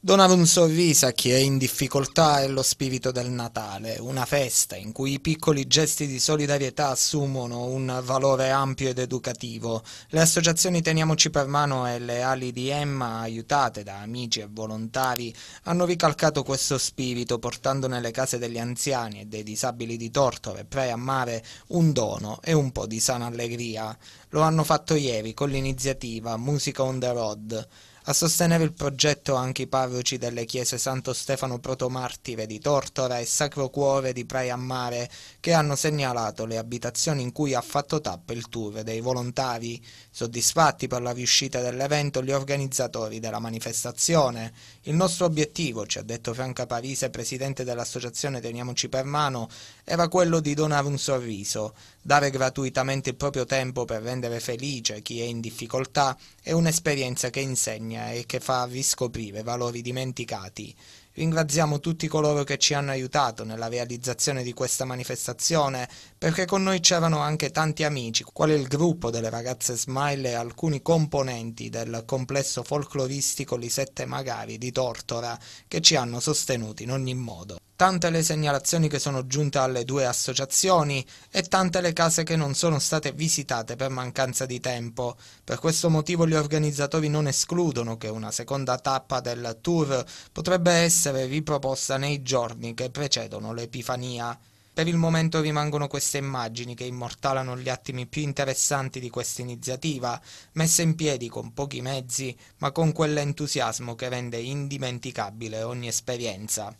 Donare un sorriso a chi è in difficoltà è lo spirito del Natale, una festa in cui i piccoli gesti di solidarietà assumono un valore ampio ed educativo. Le associazioni Teniamoci per mano e le ali di Emma, aiutate da amici e volontari, hanno ricalcato questo spirito portando nelle case degli anziani e dei disabili di Tortore, Pre a Mare un dono e un po' di sana allegria. Lo hanno fatto ieri con l'iniziativa Musica on the Road. A sostenere il progetto anche i parroci delle chiese Santo Stefano Protomartire di Tortora e Sacro Cuore di Praia Mare, che hanno segnalato le abitazioni in cui ha fatto tappa il tour dei volontari. Soddisfatti per la riuscita dell'evento gli organizzatori della manifestazione. Il nostro obiettivo, ci ha detto Franca Parise, presidente dell'associazione Teniamoci per mano, era quello di donare un sorriso, dare gratuitamente il proprio tempo per rendere felice chi è in difficoltà è un'esperienza che insegna Romagna e che fa riscoprire valori dimenticati. Ringraziamo tutti coloro che ci hanno aiutato nella realizzazione di questa manifestazione, perché con noi c'erano anche tanti amici, quale il gruppo delle ragazze Smile e alcuni componenti del complesso folcloristico Lisette Magari di Tortora, che ci hanno sostenuti in ogni modo tante le segnalazioni che sono giunte alle due associazioni e tante le case che non sono state visitate per mancanza di tempo. Per questo motivo gli organizzatori non escludono che una seconda tappa del tour potrebbe essere riproposta nei giorni che precedono l'Epifania. Per il momento rimangono queste immagini che immortalano gli attimi più interessanti di questa iniziativa, messa in piedi con pochi mezzi, ma con quell'entusiasmo che rende indimenticabile ogni esperienza.